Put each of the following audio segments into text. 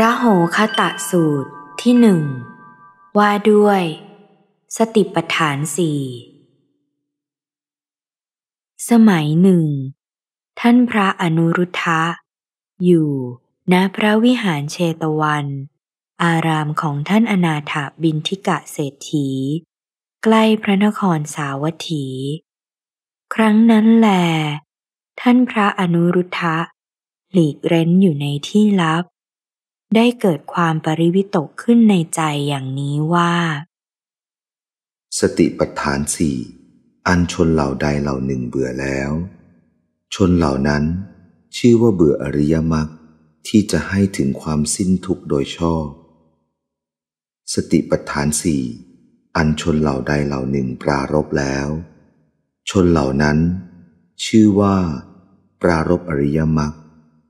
ระโหคตะสูตรที่หนึ่ง ว่าด้วย สติปัฏฐานสี่สมัยหนึ่ง ท่านพระอนุรุทธะ อยู่ ณพระวิหารเชตวัน อารามของท่านอนาถาบินทิกะเศรษฐี ใกล้พระนครสาวัตถี ครั้งนั้นแล ท่านพระอนุรุทธะ หลีกเร้นอยู่ในที่ลับได้เกิดความปริวิตกขึ้นในใจอย่างนี้ว่า สติปัฏฐานสี่อันชนเหล่าใดเหล่าหนึ่งเบื่อแล้ว ชนเหล่านั้น ชื่อว่าเบื่ออริยมรรคที่จะให้ถึงความสิ้นทุกข์โดยชอบ สติปัฏฐานสี่อันชนเหล่าใดเหล่าหนึ่งปรารบแล้ว ชนเหล่านั้น ชื่อว่าปรารบอริยมรรค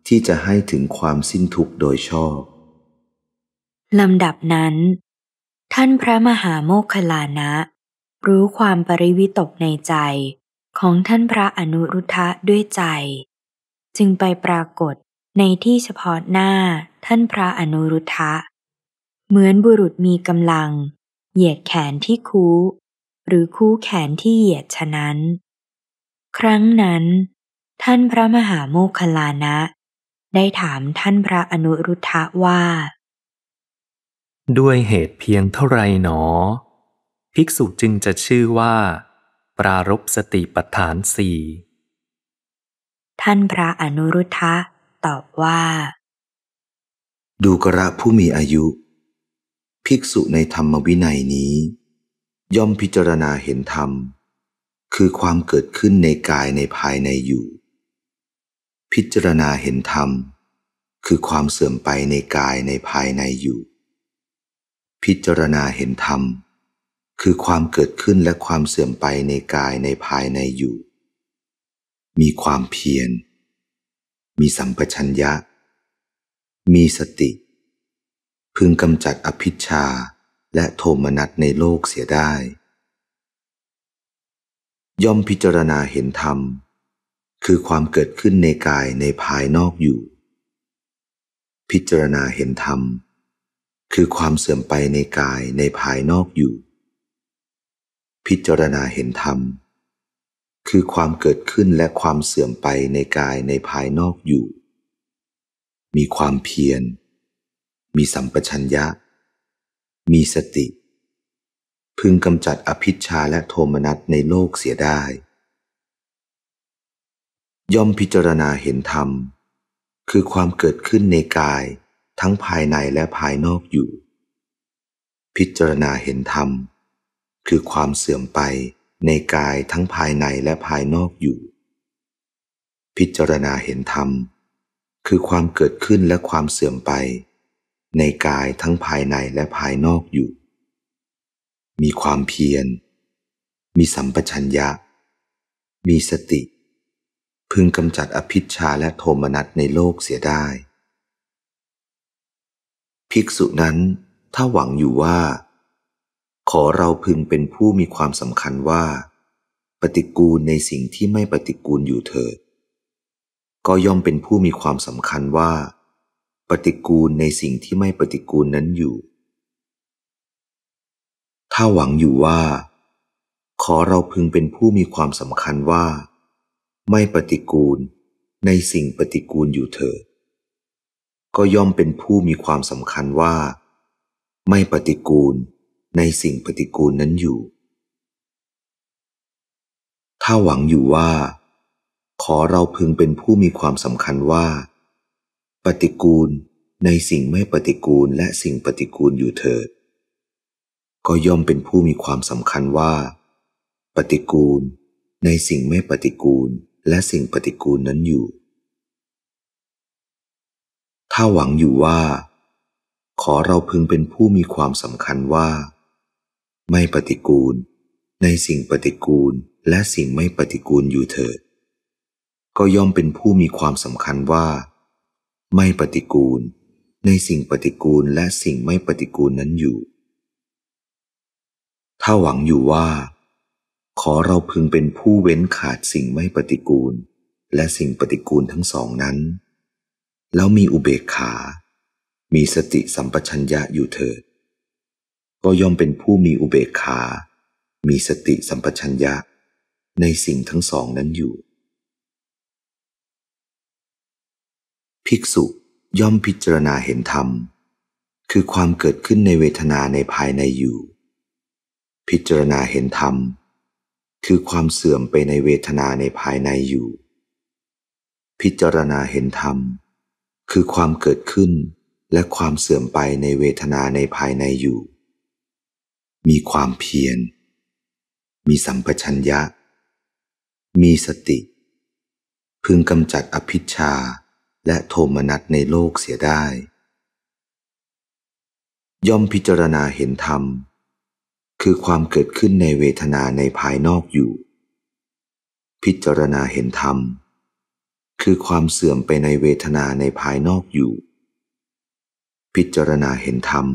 ที่จะให้ถึงความสิ้นทุกข์โดยชอบลำดับนั้น ท่านพระมหาโมคคลานะรู้ความปริวิตกในใจของท่านพระอนุรุทธะด้วยใจ จึงไปปรากฏในที่เฉพาะหน้าท่านพระอนุรุทธะเหมือนบุรุษมีกำลังเหยียดแขนที่คู้ หรือคู้แขนที่เหยียดฉะนั้น ครั้งนั้น ท่านพระมหาโมคคลานะได้ถามท่านพระอนุรุทธะว่าด้วยเหตุเพียงเท่าไรหนอ ภิกษุ จึงจะชื่อว่าปรารบสติปัฏฐานสี่ ท่านพระอนุรุทธะตอบว่า ดูกระผู้มีอายุ ภิกษุในธรรมวินัยนี้ ย่อมพิจารณาเห็นธรรม คือความเกิดขึ้นในกายในภายในอยู่ พิจารณาเห็นธรรม คือความเสื่อมไปในกายในภายในอยู่พิจารณาเห็นธรรม คือความเกิดขึ้นและความเสื่อมไปในกายในภายในอยู่ มีความเพียรมีสัมปชัญญะ มีสติ พึงกำจัดอภิชาและโทมนัสในโลกเสียได้ ย่อมพิจารณาเห็นธรรม คือความเกิดขึ้นในกายในภายนอกอยู่ พิจารณาเห็นธรรมคือความเสื่อมไปในกายในภายนอกอยู่ พิจารณาเห็นธรรม คือความเกิดขึ้นและความเสื่อมไปในกายในภายนอกอยู่ มีความเพียรมีสัมปชัญญะ มีสติ พึงกำจัดอภิชาและโทมนัสในโลกเสียได้ ย่อมพิจารณาเห็นธรรม คือความเกิดขึ้นในกายทั้งภายในและภายนอกอยู่ พิจารณาเห็นธรรม คือความเสื่อมไปในกายทั้งภายในและภายนอกอยู่ พิจารณาเห็นธรรม คือความเกิดขึ้นและความเสื่อมไป ในกายทั้งภายในและภายนอกอยู่ มีความเพียร มีสัมปชัญญะ มีสติ พึงกำจัดอภิชาและโทมนัสในโลกเสียได้ภิกษุนั้น ถ้าหวังอยู่ว่า ขอเราพึงเป็นผู้มีความสำคัญว่า ปฏิกูลในสิ่งที่ไม่ปฏิกูลอยู่เถิด ก็ย่อมเป็นผู้มีความสำคัญว่า ปฏิกูลในสิ่งที่ไม่ปฏิกูลนั้นอยู่ ถ้าหวังอยู่ว่า ขอเราพึงเป็นผู้มีความสำคัญว่า ไม่ปฏิกูลในสิ่งปฏิกูลอยู่เถิดก็ย่อมเป็นผู้มีความสำคัญว่า ไม่ปฏิกูลในสิ่งปฏิกูลนั้นอยู่ ถ้าหวังอยู่ว่า ขอเราพึงเป็นผู้มีความสำคัญว่า ปฏิกูลในสิ่งไม่ปฏิกูลและสิ่งปฏิกูลอยู่เถิด ก็ย่อมเป็นผู้มีความสำคัญว่า ปฏิกูล ในสิ่งไม่ปฏิกูลและสิ่งปฏิกูลนั้นอยู่้าหวังอยู่ว่า ขอเราพึงเป็นผู้มีความสำคัญว่า ไม่ปฏิกูล ในสิ่งปฏิกูล และสิ่งไม่ปฏิกูลอยู่เถิด ก็ย่อมเป็นผู้มีความสำคัญว่า ไม่ปฏิกูล ในสิ่งปฏิกูล และสิ่งไม่ปฏิกูลนั้นอยู่ ถ้าหวังอยู่ว่า ขอเราพึงเป็นผู้เว้นขาดสิ่งไม่ปฏิกูล และสิ่งปฏิกูลทั้งสองนั้นแล้วมีอุเบกขา มีสติสัมปชัญญะอยู่เถิด ก็ย่อมเป็นผู้มีอุเบกขา มีสติสัมปชัญญะในสิ่งทั้งสองนั้นอยู่ ภิกษุย่อมพิจารณาเห็นธรรม คือความเกิดขึ้นในเวทนาในภายในอยู่ พิจารณาเห็นธรรม คือความเสื่อมไปในเวทนาในภายในอยู่ พิจารณาเห็นธรรมคือความเกิดขึ้นและความเสื่อมไปในเวทนาในภายในอยู่ มีความเพียรมีสัมปชัญญะมีสติ พึงกำจัดอภิชาและโทมนัสในโลกเสียได้ ย่อมพิจารณาเห็นธรรม คือความเกิดขึ้นในเวทนาในภายนอกอยู่ พิจารณาเห็นธรรมคือความเสื่อมไปในเวทนาในภายนอกอยู่ พิจารณาเห็นธรรม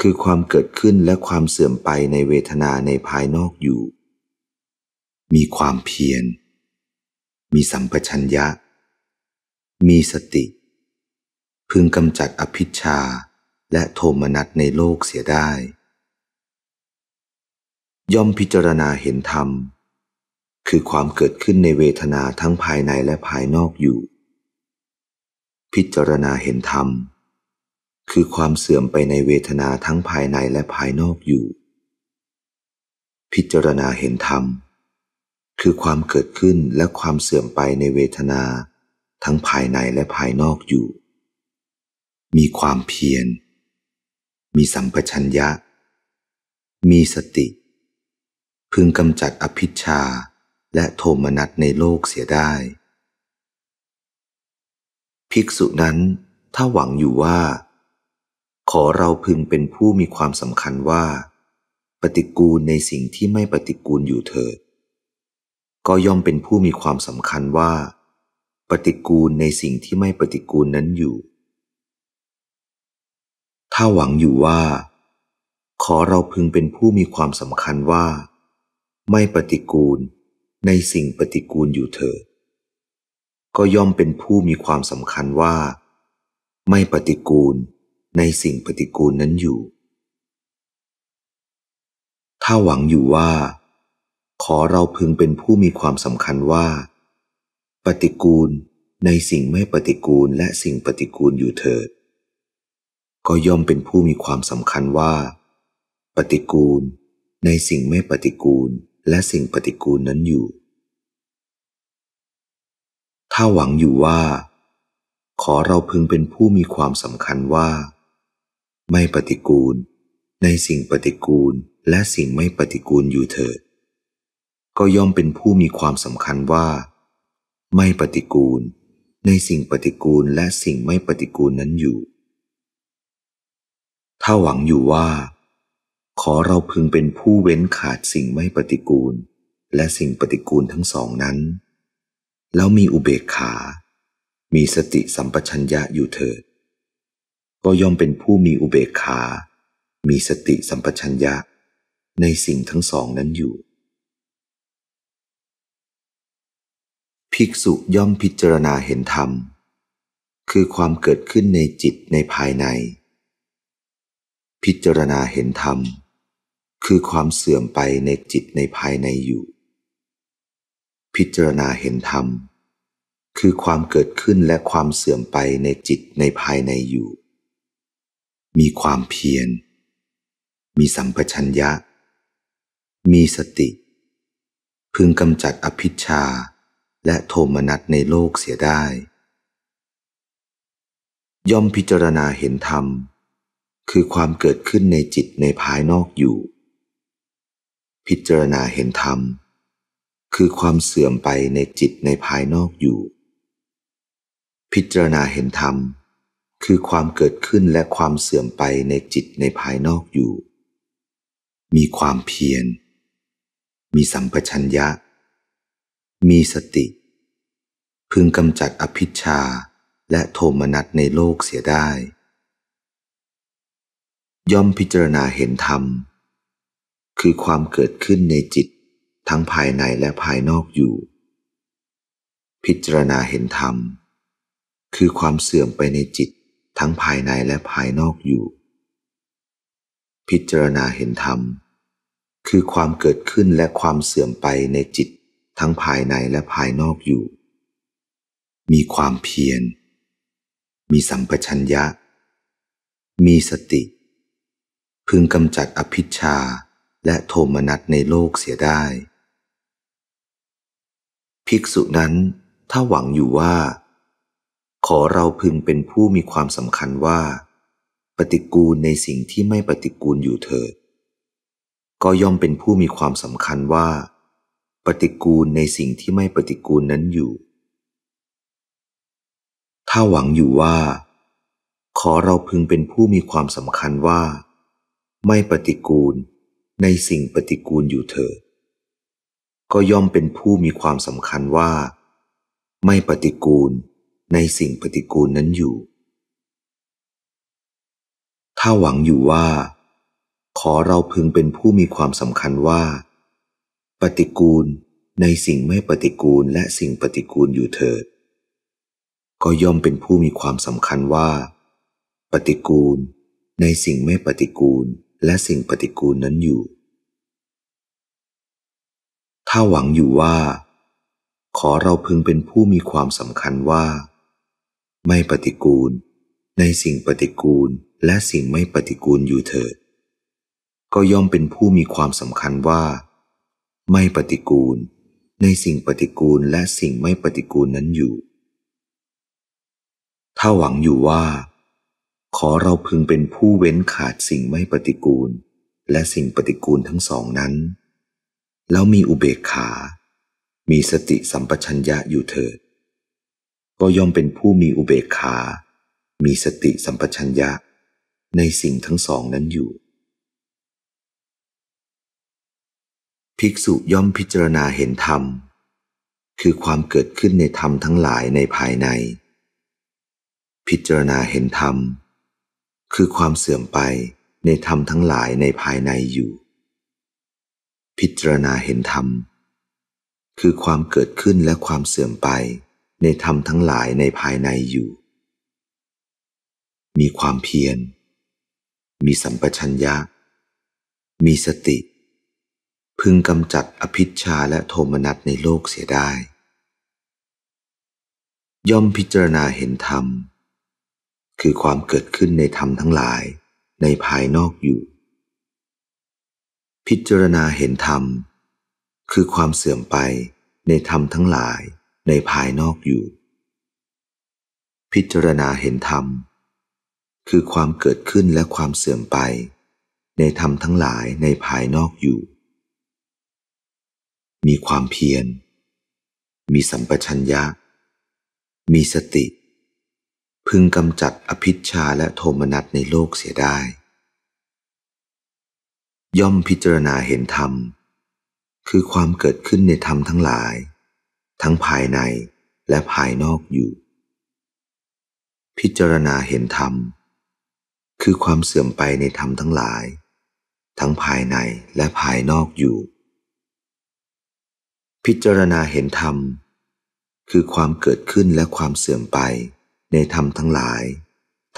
คือความเกิดขึ้นและความเสื่อมไปในเวทนาในภายนอกอยู่ มีความเพียร มีสัมปชัญญะ มีสติ พึงกำจัดอภิชาและโทมนัสในโลกเสียได้ ย่อมพิจารณาเห็นธรรมคือ ความเกิดขึ้นในเวทนาทั้งภายในและภายนอกอยู่ พิจารณาเห็นธรรม คือความเสื่อมไปในเวทนาทั้งภายในและภายนอกอยู่ พิจารณาเห็นธรรม คือความเกิดขึ้นและความเสื่อมไปในเวทนาทั้งภายในและภายนอกอยู่ มีความเพียร มีสัมปชัญญะ มีสติ พึงกำจัดอภิชาและโทมนัสในโลกเสียได้ ภิกษุนั้น ถ้าหวังอยู่ว่า ขอเราพึงเป็นผู้มีความสำคัญว่า ปฏิกูลในสิ่งที่ไม่ปฏิกูลอยู่เถิด ก็ย่อมเป็นผู้มีความสำคัญว่า ปฏิกูลในสิ่งที่ไม่ปฏิกูลนั้นอยู่ ถ้าหวังอยู่ว่า ขอเราพึงเป็นผู้มีความสำคัญว่า ไม่ปฏิกูลในสิ่งปฏิกูลอยู่เถิดก็ย่อมเป็นผู้มีความสำคัญว่า ไม่ปฏิกูลในสิ่งปฏิกูลนั้นอยู่ ถ้าหวังอยู่ว่า ขอเราพึงเป็นผู้มีความสำคัญว่า ปฏิกูลในสิ่งไม่ปฏิกูลและสิ่งปฏิกูลอยู่เถิดก็ย่อมเป็นผู้มีความสำคัญว่า ปฏิกูลในสิ่งไม่ปฏิกูลและสิ่งปฏิกูลนั้นอยู่ ถ้าหวังอยู่ว่า ขอเราพึงเป็นผู้มีความสำคัญว่า ไม่ปฏิกูล ในสิ่งปฏิกูลและสิ่งไม่ปฏิกูลอยู่เถิด ก็ย่อมเป็นผู้มีความสำคัญว่า ไม่ปฏิกูล ในสิ่งปฏิกูลและสิ่งไม่ปฏิกูลนั้นอยู่ ถ้าหวังอยู่ว่าขอเราพึงเป็นผู้เว้นขาดสิ่งไม่ปฏิกูล และสิ่งปฏิกูลทั้งสองนั้น แล้วมีอุเบกขา มีสติสัมปชัญญะอยู่เถิด ก็ย่อมเป็นผู้มีอุเบกขา มีสติสัมปชัญญะในสิ่งทั้งสองนั้นอยู่ ภิกษุย่อมพิจารณาเห็นธรรม คือความเกิดขึ้นในจิตในภายใน พิจารณาเห็นธรรมคือ ความเสื่อมไปในจิตในภายในอยู่ พิจารณาเห็นธรรม คือความเกิดขึ้นและความเสื่อมไปในจิตในภายในอยู่ มีความเพียร มีสัมปชัญญะ มีสติ พึงกำจัดอภิชาและโทมนัสในโลกเสียได้ ย่อมพิจารณาเห็นธรรม คือความเกิดขึ้นในจิตในภายนอกอยู่พิจารณาเห็นธรรม คือความเสื่อมไปในจิตในภายนอกอยู่ พิจารณาเห็นธรรม คือความเกิดขึ้นและความเสื่อมไปในจิตในภายนอกอยู่ มีความเพียร มีสัมปชัญญะ มีสติ พึงกำจัดอภิชาและโทมนัสในโลกเสียได้ ย่อมพิจารณาเห็นธรรมคือความเกิดขึ้นในจิต ทั้งภายในและภายนอกอยู่ พิจารณาเห็นธรรม คือความเสื่อมไปในจิต ทั้งภายในและภายนอกอยู่ พิจารณาเห็นธรรม คือความเกิดขึ้นและความเสื่อมไปในจิต ทั้งภายในและภายนอกอยู่ มีความเพียรมีสัมปชัญญะ มีสติ พึงกำจัดอภิชาและโทมนัสในโลกเสียได้ ภิกษุนั้นถ้าหวังอยู่ว่า ขอเราพึงเป็นผู้มีความสำคัญว่า ปฏิกูลในสิ่งที่ไม่ปฏิกูลอยู่เถิด ก็ย่อมเป็นผู้มีความสำคัญว่า ปฏิกูลในสิ่งที่ไม่ปฏิกูลนั้นอยู่ ถ้าหวังอยู่ว่า ขอเราพึงเป็นผู้มีความสำคัญว่า ไม่ปฏิกูลในสิ่งปฏิกูลอยู่เถิดก็ย่อมเป็นผู้มีความสำคัญว่า ไม่ปฏิกูลในสิ่งปฏิกูลนั้นอยู่ ถ้าหวังอยู่ว่า ขอเราพึงเป็นผู้มีความสำคัญว่า ปฏิกูลในสิ่งไม่ปฏิกูลและสิ่งปฏิกูลอยู่เถิดก็ย่อมเป็นผู้มีความสำคัญว่า ปฏิกูล ในสิ่งไม่ปฏิกูลและสิ่งปฏิกูลนั้นอยู่ ถ้าหวังอยู่ว่า ขอเราพึงเป็นผู้มีความสำคัญว่า ไม่ปฏิกูล ในสิ่งปฏิกูล และสิ่งไม่ปฏิกูลอยู่เถิด ก็ย่อมเป็นผู้มีความสำคัญว่า ไม่ปฏิกูล ในสิ่งปฏิกูล และสิ่งไม่ปฏิกูลนั้นอยู่ ถ้าหวังอยู่ว่าขอเราพึงเป็นผู้เว้นขาดสิ่งไม่ปฏิกูล และสิ่งปฏิกูลทั้งสองนั้น แล้วมีอุเบกขา มีสติสัมปชัญญะอยู่เถิด ก็ย่อมเป็นผู้มีอุเบกขา มีสติสัมปชัญญะในสิ่งทั้งสองนั้นอยู่ ภิกษุย่อมพิจารณาเห็นธรรม คือความเกิดขึ้นในธรรมทั้งหลายในภายใน พิจารณาเห็นธรรมคือ ความเสื่อมไปในธรรมทั้งหลายในภายในอยู่ พิจารณาเห็นธรรม คือความเกิดขึ้นและความเสื่อมไปในธรรมทั้งหลายในภายในอยู่ มีความเพียร มีสัมปชัญญะ มีสติ พึงกำจัดอภิชาและโทมนัสในโลกเสียได้ ย่อมพิจารณาเห็นธรรมคือความเกิดขึ้นในธรรมทั้งหลาย ในภายนอกอยู่ พิจารณาเห็นธรรมคือความเสื่อมไปในธรรมทั้งหลายในภายนอกอยู่ พิจารณาเห็นธรรม คือความเกิดขึ้นและความเสื่อมไป ในธรรมทั้งหลายในภายนอกอยู่ มีความเพียร มีสัมปชัญญะ มีสติเพึงกำจัดอภิชาและโทมนัสในโลกเสียได้ ย่อมพิจารณาเห็นธรรม คือความเกิดขึ้นในธรรมทั้งหลาย ทั้งภายในและภายนอกอยู่ พิจารณาเห็นธรรม คือความเสื่อมไปในธรรมทั้งหลาย ทั้งภายในและภายนอกอยู่ พิจารณาเห็นธรรม คือความเกิดขึ้นและความเสื่อมไปในธรรมทั้งหลาย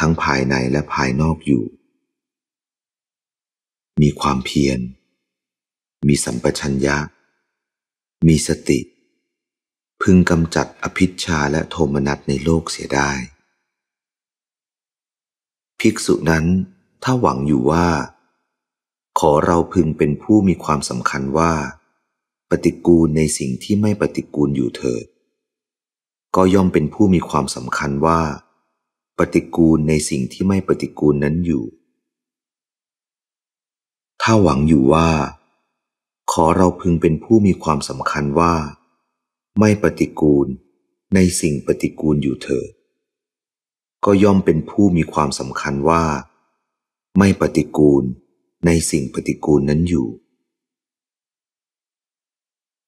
ทั้งภายในและภายนอกอยู่ มีความเพียรมีสัมปชัญญะมีสติ พึงกำจัดอภิชาและโทมนัสในโลกเสียได้ ภิกษุนั้น ถ้าหวังอยู่ว่า ขอเราพึงเป็นผู้มีความสำคัญว่า ปฏิกูลในสิ่งที่ไม่ปฏิกูลอยู่เถิดก็ย่อมเป็นผู้มีความสำคัญว่า ปฏิกูลในสิ่งที่ไม่ปฏิกูลนั้นอยู่ ถ้าหวังอยู่ว่า ขอเราพึงเป็นผู้มีความสำคัญว่า ไม่ปฏิกูล ในสิ่งปฏิกูลอยู่เถิดก็ย่อมเป็นผู้มีความสำคัญว่า ไม่ปฏิกูล ในสิ่งปฏิกูลนั้นอยู่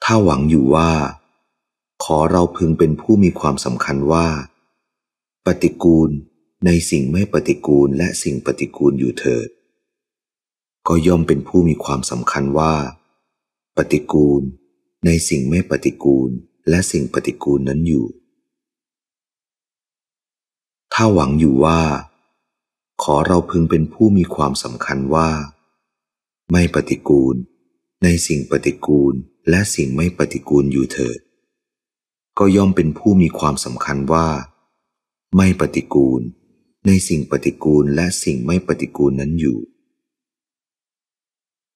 ถ้าหวังอยู่ว่าขอเราพึงเป็นผู้มีความสำคัญว่า ปฏิกูล ในสิ่งไม่ปฏิกูล และสิ่งปฏิกูลอยู่เถิด ก็ย่อมเป็นผู้มีความสำคัญว่า ปฏิกูล ในสิ่งไม่ปฏิกูล และสิ่งปฏิกูลนั้นอยู่ ถ้าหวังอยู่ว่า ขอเราพึงเป็นผู้มีความสำคัญว่า ไม่ปฏิกูล ในสิ่งปฏิกูล และสิ่งไม่ปฏิกูลอยู่เถิดก็ย่อมเป็นผู้มีความสำคัญว่าไม่ปฏิกูลในสิ่งปฏิกูลและสิ่งไม่ปฏิกูลนั้นอยู่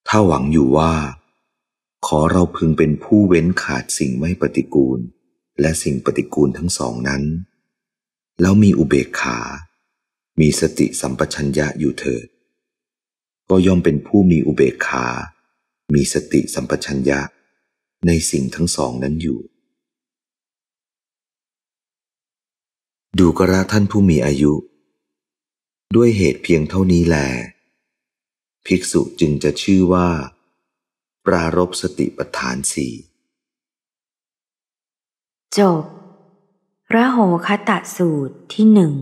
ถ้าหวังอยู่ว่า ขอเราพึงเป็นผู้เว้นขาดสิ่งไม่ปฏิกูล และสิ่งปฏิกูลทั้งสองนั้น แล้วมีอุเบกขา มีสติสัมปชัญญะอยู่เถิด ก็ย่อมเป็นผู้มีอุเบกขา มีสติสัมปชัญญะในสิ่งทั้งสองนั้นอยู่ดูกระท่านผู้มีอายุ ด้วยเหตุเพียงเท่านี้แล ภิกษุจึงจะชื่อว่า ปรารบสติปฐานสี่จบพระโหคตะสูตรที่หนึ่ง